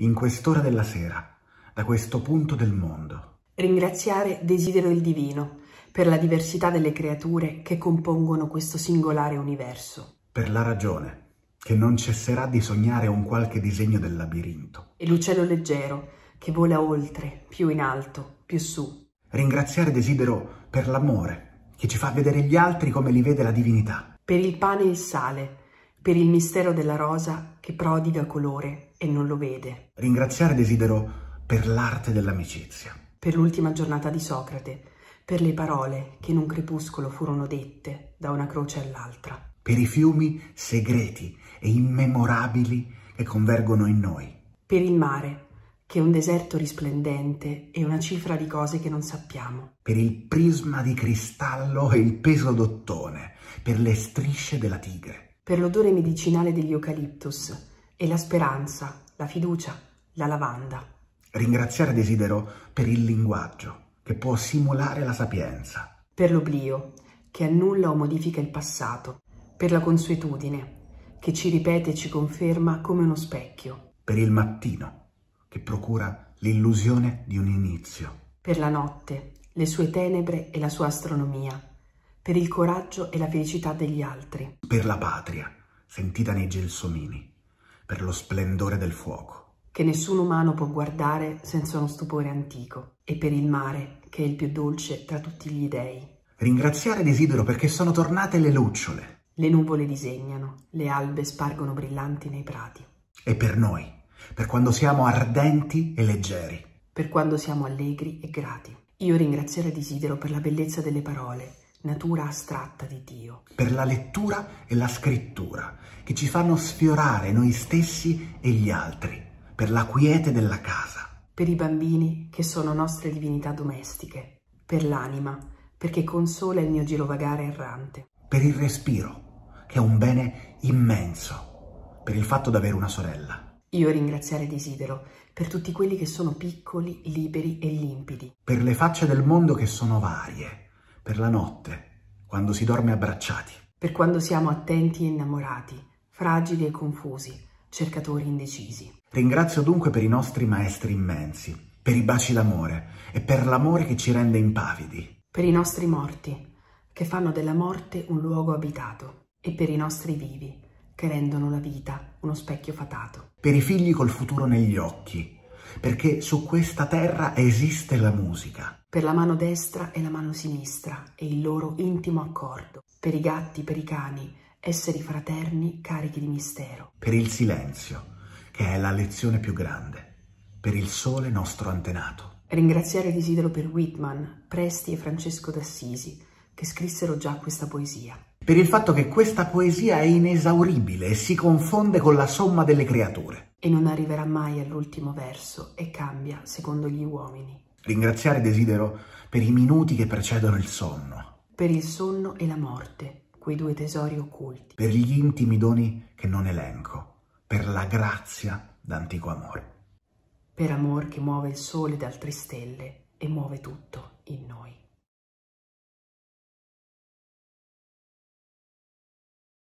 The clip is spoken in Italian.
in quest'ora della sera, da questo punto del mondo. Ringraziare desidero il divino per la diversità delle creature che compongono questo singolare universo. Per la ragione che non cesserà di sognare un qualche disegno del labirinto. E l'uccello leggero che vola oltre, più in alto, più su. Ringraziare desidero per l'amore che ci fa vedere gli altri come li vede la divinità. Per il pane e il sale per il mistero della rosa che prodiga colore e non lo vede. Ringraziare desidero per l'arte dell'amicizia. Per l'ultima giornata di Socrate, per le parole che in un crepuscolo furono dette da una croce all'altra. Per i fiumi segreti e immemorabili che convergono in noi. Per il mare, che è un deserto risplendente e una cifra di cose che non sappiamo. Per il prisma di cristallo e il peso d'ottone, per le strisce della tigre per l'odore medicinale degli eucaliptus e la speranza, la fiducia, la lavanda. Ringraziare desidero per il linguaggio, che può simulare la sapienza. Per l'oblio, che annulla o modifica il passato. Per la consuetudine, che ci ripete e ci conferma come uno specchio. Per il mattino, che procura l'illusione di un inizio. Per la notte, le sue tenebre e la sua astronomia per il coraggio e la felicità degli altri. Per la patria, sentita nei gelsomini, per lo splendore del fuoco. Che nessun umano può guardare senza uno stupore antico, e per il mare, che è il più dolce tra tutti gli dei. Ringraziare desidero perché sono tornate le lucciole. Le nuvole disegnano, le albe spargono brillanti nei prati. E per noi, per quando siamo ardenti e leggeri. Per quando siamo allegri e grati. Io ringraziare desidero per la bellezza delle parole, natura astratta di Dio. Per la lettura e la scrittura, che ci fanno sfiorare noi stessi e gli altri, per la quiete della casa. Per i bambini, che sono nostre divinità domestiche. Per l'anima, perché consola il mio girovagare errante. Per il respiro, che è un bene immenso. Per il fatto di avere una sorella. Io ringraziare desidero per tutti quelli che sono piccoli, liberi e limpidi. Per le facce del mondo che sono varie per la notte, quando si dorme abbracciati. Per quando siamo attenti e innamorati, fragili e confusi, cercatori indecisi. Ringrazio dunque per i nostri maestri immensi, per i baci d'amore e per l'amore che ci rende impavidi. Per i nostri morti, che fanno della morte un luogo abitato, e per i nostri vivi, che rendono la vita uno specchio fatato. Per i figli col futuro negli occhi, perché su questa terra esiste la musica per la mano destra e la mano sinistra e il loro intimo accordo, per i gatti, per i cani, esseri fraterni carichi di mistero. Per il silenzio, che è la lezione più grande, per il sole nostro antenato. Ringraziare Isidro per Whitman, Presti e Francesco d'Assisi, che scrissero già questa poesia. Per il fatto che questa poesia è inesauribile e si confonde con la somma delle creature. E non arriverà mai all'ultimo verso e cambia secondo gli uomini. Ringraziare desidero per i minuti che precedono il sonno. Per il sonno e la morte, quei due tesori occulti. Per gli intimi doni che non elenco. Per la grazia d'antico amore. Per amor che muove il sole da altre stelle e muove tutto in noi.